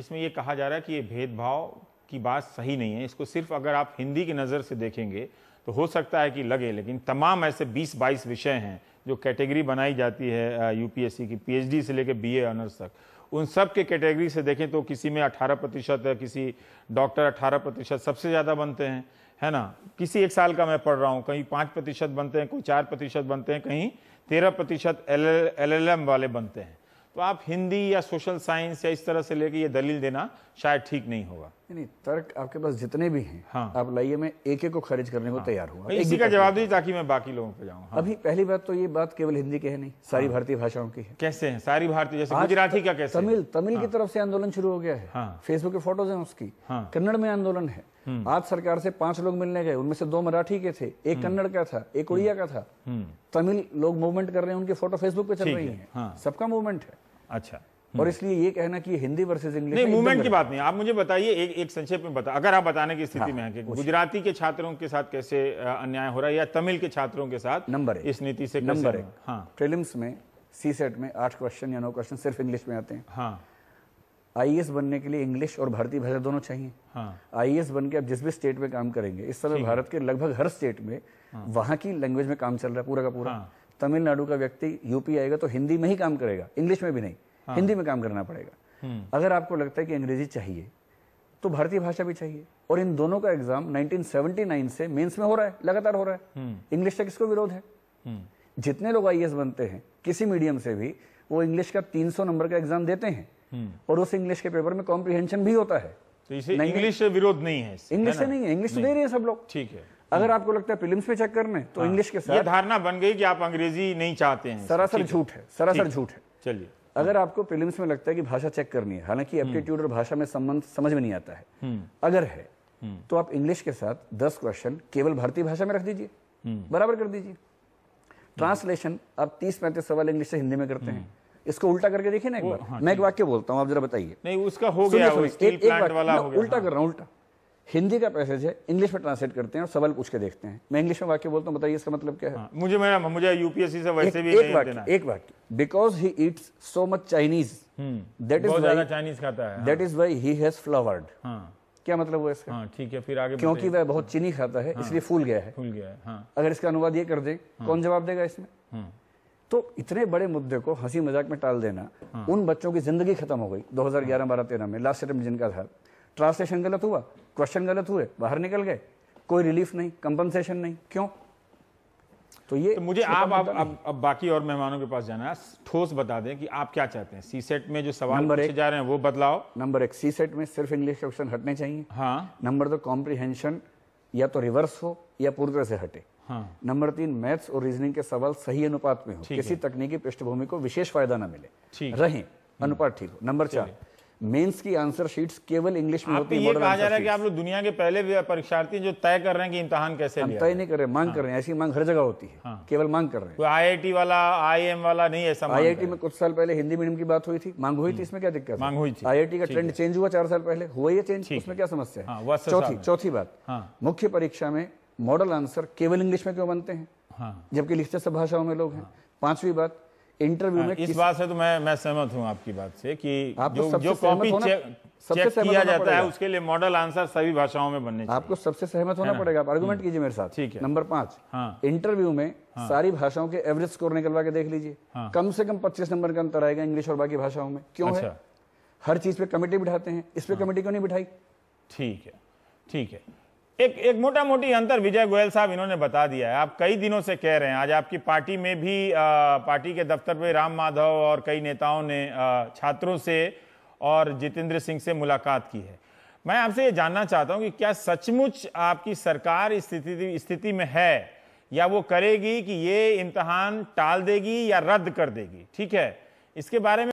जिसमें ये कहा जा रहा है कि ये भेदभाव की बात सही नहीं है इसको सिर्फ अगर आप हिंदी की नज़र से देखेंगे तो हो सकता है कि लगे लेकिन तमाम ऐसे 20-22 विषय हैं जो कैटेगरी बनाई जाती है यूपीएससी की पीएचडी से लेकर बीए ऑनर्स तक उन सब के कैटेगरी से देखें तो किसी में 18 प्रतिशत है किसी डॉक्टर 18 प्रतिशत सबसे ज़्यादा बनते हैं है ना किसी एक साल का मैं पढ़ रहा हूँ कहीं पाँच प्रतिशत बनते हैं कोई चार प्रतिशत बनते हैं कहीं तेरह प्रतिशत एल एल वाले बनते हैं तो आप हिंदी या सोशल साइंस या इस तरह से लेके ये दलील देना शायद ठीक नहीं होगा नहीं तर्क आपके पास जितने भी हैं हाँ। आप लाइए मैं एक एक को खारिज करने हाँ। को तैयार हूँ इसी का जवाब दीजिए ताकि मैं बाकी लोगों पे जाऊँ हाँ। अभी पहली बात तो ये बात केवल हिंदी के है नहीं सारी हाँ। भारतीय भाषाओं की है कैसे है सारी भारतीय जैसे गुजराती का कैसे तमिल तमिल की हाँ। तरफ से आंदोलन शुरू हो गया है फेसबुक हाँ। के फोटोज है उसकी हाँ। कन्नड़ में आंदोलन है हम्म। आज सरकार से पांच लोग मिलने गए उनमें से दो मराठी के थे एक हम्म। कन्नड़ का था एक उड़िया हम्म। का था तमिल लोग मूवमेंट कर रहे हैं उनके फोटो फेसबुक पे चल रही है सबका मूवमेंट है अच्छा और हम्म। इसलिए ये कहना कि हिंदी वर्सेज इंग्लिश नहीं मूवमेंट की बात नहीं आप मुझे बताइए एक एक संक्षेप में बता अगर आप बताने की स्थिति हाँ, में हैं कि गुजराती के छात्रों के साथ कैसे अन्याय हो रहा है या तमिल के छात्रों के साथ नंबर इस नीति से नंबर एक हाँ प्रिलिम्स में सी सेट में आठ क्वेश्चन या नौ क्वेश्चन सिर्फ इंग्लिश में आते हैं हाँ आईएएस e बनने के लिए इंग्लिश और भारतीय भाषा दोनों चाहिए हाँ। आईएएस e बन के आप जिस भी स्टेट में काम करेंगे इस समय भारत के लगभग हर स्टेट में हाँ। वहां की लैंग्वेज में काम चल रहा है पूरा का पूरा हाँ। तमिलनाडु का व्यक्ति यूपी आएगा तो हिंदी में ही काम करेगा इंग्लिश में भी नहीं हाँ। हिंदी में काम करना पड़ेगा हम्म। अगर आपको लगता है कि अंग्रेजी चाहिए तो भारतीय भाषा भी चाहिए और इन दोनों का एग्जाम 1979 से मेंस में हो रहा है लगातार हो रहा है हम्म। इंग्लिश का किसको विरोध है हम्म। जितने लोग आई बनते हैं किसी मीडियम से भी वो इंग्लिश का तीन नंबर का एग्जाम देते हैं और उस इंग्लिश के पेपर में कॉम्प्रिहेंशन भी होता है तो इसे इंग्लिश विरोध नहीं है इंग्लिश से नहीं है इंग्लिश तो दे रहे हैं सब लोग ठीक है अगर आपको लगता है प्रिलिम्स पे चेक करने तो इंग्लिश हाँ। के साथ ये धारणा बन गई कि आप अंग्रेजी नहीं चाहते हैं सरासर झूठ है सरासर झूठ है चलिए अगर आपको प्रिलिम्स में लगता है कि भाषा चेक करनी है हालांकि एप्टीट्यूड हम्म। और भाषा में संबंध समझ में नहीं आता है हम्म। अगर है हम्म। तो आप इंग्लिश के साथ दस क्वेश्चन केवल भारतीय भाषा में रख दीजिए बराबर कर दीजिए ट्रांसलेशन आप तीस पैंतीस सवाल इंग्लिश से हिंदी में करते हैं इसको उल्टा करके देखिए ना एक बार हाँ, मैं एक वाक्य बोलता हूँ आप जरा बताइए नहीं उसका हो गया उल्टा हाँ। कर रहा हूँ उल्टा हिंदी का पैसेज है इंग्लिश में ट्रांसलेट करते हैं और सवाल पूछ के देखते हैं मैं इंग्लिश में वाक्य बोलता हूँ बताइए इसका मतलब क्या है हाँ, मुझे मैं मुझे यूपीएससी से वैसे एक, भी एक वाक्य एक वाक्य because he eats so much Chinese that is Chinese खाता है that is why he has flowered क्या मतलब हुआ इसका हाँ, ठीक है फिर आगे क्योंकि वह बहुत हाँ। चीनी खाता है हाँ, इसलिए फूल गया है फूल गया है हाँ, अगर इसका अनुवाद ये कर दे हाँ, कौन जवाब देगा इसमें हाँ, तो इतने बड़े मुद्दे को हंसी मजाक में टाल देना हाँ, उन बच्चों की जिंदगी खत्म हो गई 2011 12 13 में लास्ट सेटम जिनका था ट्रांसलेशन गलत हुआ क्वेश्चन गलत हुए बाहर निकल गए कोई रिलीफ नहीं कंपनसेशन नहीं क्यों तो ये तो मुझे आप अब अब अब बाकी और मेहमानों के पास जाना है ठोस बता दें कि आप क्या चाहते हैं सी सेट में जो सवाल पूछे जा रहे हैं वो बदलाव नंबर एक सी सेट में सिर्फ इंग्लिश क्वेश्चन हटने चाहिए हाँ नंबर दो कॉम्प्रिहेंशन या तो रिवर्स हो या पूरी तरह से हटे हाँ नंबर तीन मैथ्स और रीजनिंग के सवाल सही अनुपात में हो किसी तकनीकी पृष्ठभूमि को विशेष फायदा ना मिले रहें अनुपात ठीक हो नंबर चार मेंस की आंसर शीट्स केवल इंग्लिश में होती है कहा जा रहा है कि आप लोग दुनिया के पहले भी परीक्षार्थी जो तय कर रहे हैं कि इम्तहान कैसे हम तय नहीं कर रहे मांग हाँ। कर रहे हैं ऐसी मांग हर जगह होती है हाँ। केवल मांग कर रहे हैं आई आईआईटी वाला आईएम वाला नहीं ऐसा आई आईआईटी में कुछ साल पहले हिंदी मीडियम की बात हुई थी मांग हुई थी हम्म। इसमें क्या दिक्कत मांग हुई थी आई का ट्रेंड चेंज हुआ चार साल पहले हुआ ये चेंज इसमें क्या समस्या है हाँ, चौथी चौथी बात हाँ। मुख्य परीक्षा में मॉडल आंसर केवल इंग्लिश में क्यों बनते हैं हाँ। जबकि लिखते सब भाषाओं में लोग हैं पांचवी बात इंटरव्यू हाँ, में इस बात से तो मैं मैं सहमत हूँ आपकी बात से कि तो जो जो कॉपी चेक किया जाता है उसके लिए मॉडल आंसर सभी भाषाओं में बनने आपको सबसे सहमत होना पड़ेगा आप आर्गूमेंट हम्म। कीजिए मेरे साथ ठीक है नंबर पांच इंटरव्यू में हाँ। सारी भाषाओं के एवरेज स्कोर निकलवा के देख लीजिए हाँ। कम से कम पच्चीस नंबर का अंतर आएगा इंग्लिश और बाकी भाषाओं में क्यों है अच्छा। हर चीज पे कमेटी बिठाते हैं इस पर कमेटी क्यों नहीं बिठाई ठीक है ठीक है एक एक मोटा मोटी अंतर विजय गोयल साहब इन्होंने बता दिया है आप कई दिनों से कह रहे हैं आज आपकी पार्टी में भी आ, पार्टी के दफ्तर पे राम माधव और कई नेताओं ने आ, छात्रों से और जितेंद्र सिंह से मुलाकात की है मैं आपसे ये जानना चाहता हूं कि क्या सचमुच आपकी सरकार स्थिति स्थिति में है या वो करेगी कि ये इम्तहान टाल देगी या रद्द कर देगी ठीक है इसके बारे में